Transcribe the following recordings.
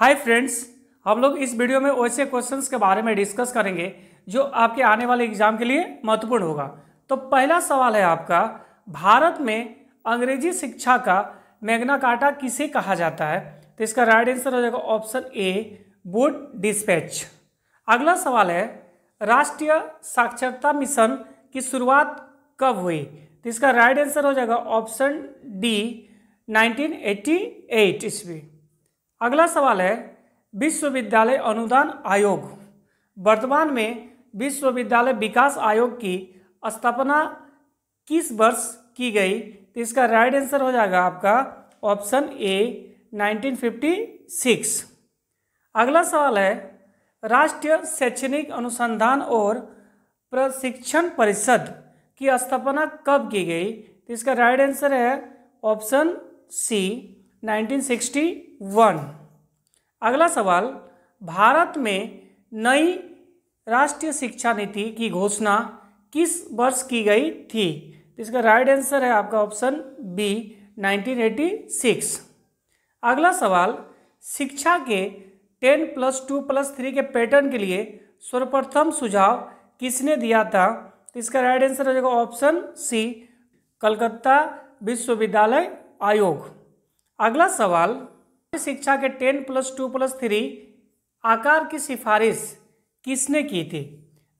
hi friends हम लोग इस वीडियो में वैसे क्वेश्चंस के बारे में डिस्कस करेंगे जो आपके आने वाले एग्जाम के लिए महत्वपूर्ण होगा तो पहला सवाल है आपका भारत में अंग्रेजी शिक्षा का मैग्ना कार्टा किसे कहा जाता है तो इसका राइट आंसर हो जाएगा ऑप्शन ए बोर्ड डिस्पैच अगला सवाल है राष्ट्रीय साक्षरता मिशन की शुरुआत कब हुई तो इसका राइट आंसर हो जाएगा ऑप्शन डी 1988 ईस्वी अगला सवाल है विश्वविद्यालय अनुदान आयोग वर्तमान में विश्वविद्यालय विकास आयोग की स्थापना किस वर्ष की गई तो इसका राइट आंसर हो जाएगा आपका ऑप्शन ए 1956 अगला सवाल है राष्ट्रीय शैक्षणिक अनुसंधान और प्रशिक्षण परिषद की स्थापना कब की गई तो इसका राइट आंसर है ऑप्शन सी 1961 अगला सवाल भारत में नई राष्ट्रीय शिक्षा नीति की घोषणा किस वर्ष की गई थी तो इसका राइट आंसर है आपका ऑप्शन बी 1986 अगला सवाल शिक्षा के 10 प्लस टू प्लस थ्री के पैटर्न के लिए सर्वप्रथम सुझाव किसने दिया था तो इसका राइट आंसर हो जाएगा ऑप्शन सी कलकत्ता विश्वविद्यालय आयोग अगला सवाल शिक्षा के ten plus two plus three आकार की सिफारिश किसने की थी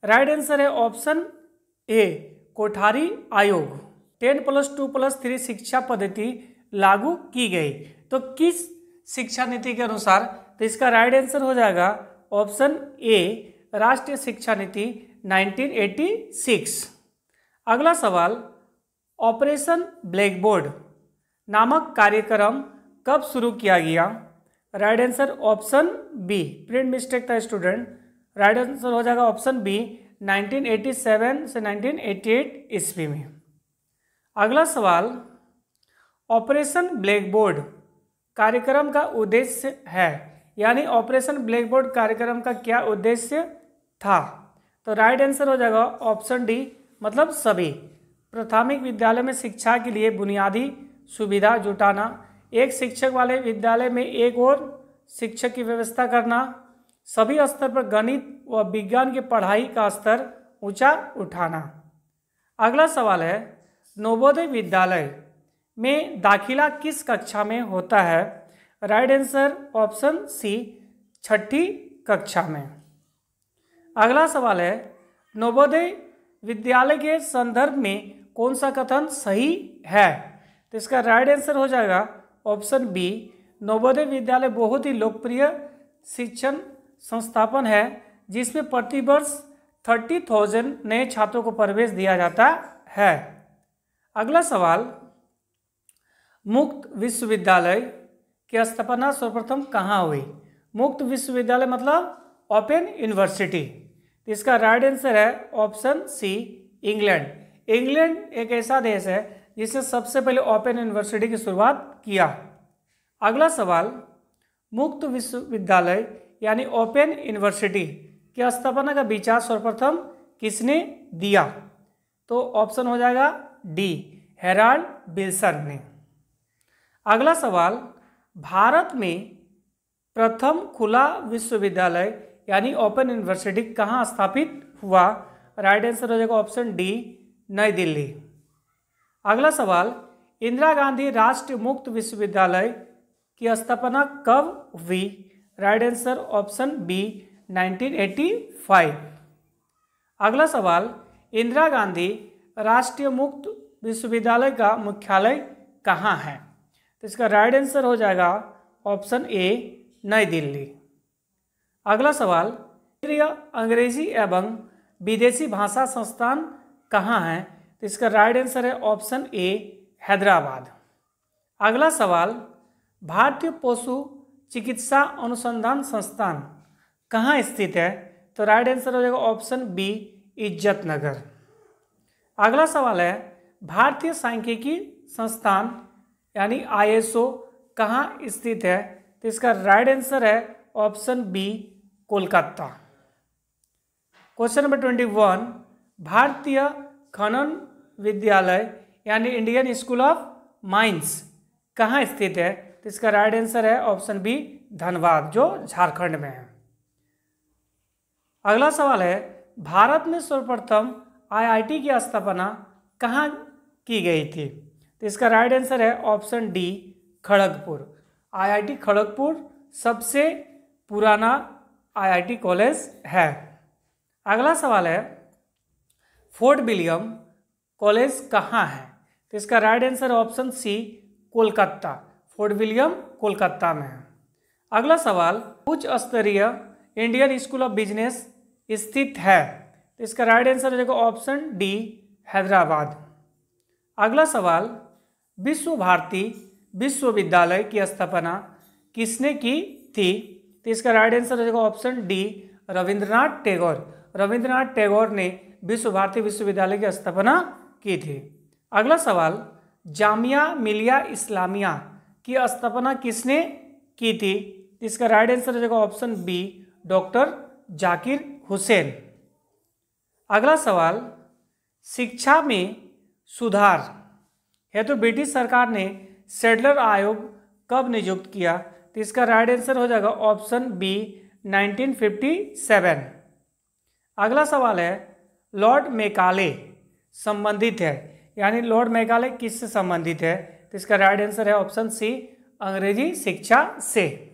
राइट आंसर है ऑप्शन ए कोठारी आयोग ten plus two plus three शिक्षा पद्धति लागू की गई तो किस शिक्षा नीति के अनुसार तो इसका राइट आंसर हो जाएगा ऑप्शन ए राष्ट्रीय शिक्षा नीति 1986 अगला सवाल ऑपरेशन ब्लैकबोर्ड नामक कार्यक्रम कब शुरू किया गया right answer option B print mistake था स्टूडेंट राइट आंसर हो जाएगा ऑप्शन बी 1987 से 1988 ईस्वी में अगला सवाल ऑपरेशन ब्लैक बोर्ड कार्यक्रम का उद्देश्य है यानी ऑपरेशन ब्लैक बोर्ड कार्यक्रम का क्या उद्देश्य था तो राइट आंसर हो जाएगा ऑप्शन डी मतलब सभी प्राथमिक विद्यालय में शिक्षा के लिए बुनियादी सुविधा जुटाना एक शिक्षक वाले विद्यालय में एक और शिक्षक की व्यवस्था करना सभी स्तर पर गणित व विज्ञान की पढ़ाई का स्तर ऊंचा उठाना अगला सवाल है नवोदय विद्यालय में दाखिला किस कक्षा में होता है राइट आंसर ऑप्शन सी छठी कक्षा में अगला सवाल है नवोदय विद्यालय के संदर्भ में कौन सा कथन सही है तो इसका राइट आंसर हो जाएगा ऑप्शन बी नवोदय विद्यालय बहुत ही लोकप्रिय शिक्षण संस्थापन है जिसमें प्रतिवर्ष थर्टी थाउजेंड नए छात्रों को प्रवेश दिया जाता है अगला सवाल मुक्त विश्वविद्यालय की स्थापना सर्वप्रथम कहाँ हुई मुक्त विश्वविद्यालय मतलब ओपन यूनिवर्सिटी इसका राइट आंसर है ऑप्शन सी इंग्लैंड इंग्लैंड एक ऐसा देश है जिसने सबसे पहले ओपन यूनिवर्सिटी की शुरुआत किया अगला सवाल मुक्त विश्वविद्यालय यानी ओपन यूनिवर्सिटी की स्थापना का विचार सर्वप्रथम किसने दिया तो ऑप्शन हो जाएगा डी हेराल्ड बिल्सन ने अगला सवाल भारत में प्रथम खुला विश्वविद्यालय यानी ओपन यूनिवर्सिटी कहाँ स्थापित हुआ राइट आंसर हो जाएगा ऑप्शन डी नई दिल्ली अगला सवाल इंदिरा गांधी राष्ट्रीय मुक्त विश्वविद्यालय की स्थापना कब हुई राइट आंसर ऑप्शन बी 1985 अगला सवाल इंदिरा गांधी राष्ट्रीय मुक्त विश्वविद्यालय का मुख्यालय कहाँ है तो इसका राइट आंसर हो जाएगा ऑप्शन ए नई दिल्ली अगला सवाल केंद्रीय अंग्रेजी एवं विदेशी भाषा संस्थान कहाँ है तो इसका राइट आंसर है ऑप्शन ए हैदराबाद अगला सवाल भारतीय पशु चिकित्सा अनुसंधान संस्थान कहाँ स्थित है तो राइट आंसर हो जाएगा ऑप्शन बी इज्जत नगर अगला सवाल है भारतीय सांख्यिकी संस्थान यानी आईएसओ कहाँ स्थित है तो इसका राइट आंसर है option B Kolkata question number twenty one भारतीय खनन विद्यालय यानी इंडियन स्कूल ऑफ माइंस कहाँ स्थित है तो इसका राइट आंसर है ऑप्शन बी धनबाद जो झारखंड में है अगला सवाल है भारत में सर्वप्रथम आईआईटी की स्थापना कहाँ की गई थी तो इसका राइट आंसर है option D Kharagpur IIT Kharagpur सबसे पुराना आईआईटी कॉलेज है अगला सवाल है फोर्ट विलियम कॉलेज कहाँ है तो इसका right answer option C Kolkata fort William Kolkata में है अगला सवाल उच्च स्तरीय इंडियन स्कूल ऑफ बिजनेस स्थित है तो इसका राइट आंसर देखो ऑप्शन डी हैदराबाद अगला सवाल विश्व भारती विश्वविद्यालय की स्थापना किसने की थी तो इसका राइट आंसर हो जाएगा ऑप्शन डी रविंद्रनाथ टैगोर रविंद्रनाथ टैगोर ने विश्व भारती विश्वविद्यालय की स्थापना की थी अगला सवाल जामिया मिलिया इस्लामिया की स्थापना किसने की थी इसका राइट आंसर हो जाएगा option B doctor Zakir Hussain अगला सवाल शिक्षा में सुधार है तो ब्रिटिश सरकार ने सेडलर आयोग कब नियुक्त किया तो इसका राइट आंसर हो जाएगा ऑप्शन बी 1957 अगला सवाल है लॉर्ड मेकाले संबंधित है यानी लॉर्ड मेकाले किससे संबंधित है तो इसका राइट आंसर है ऑप्शन सी अंग्रेजी शिक्षा से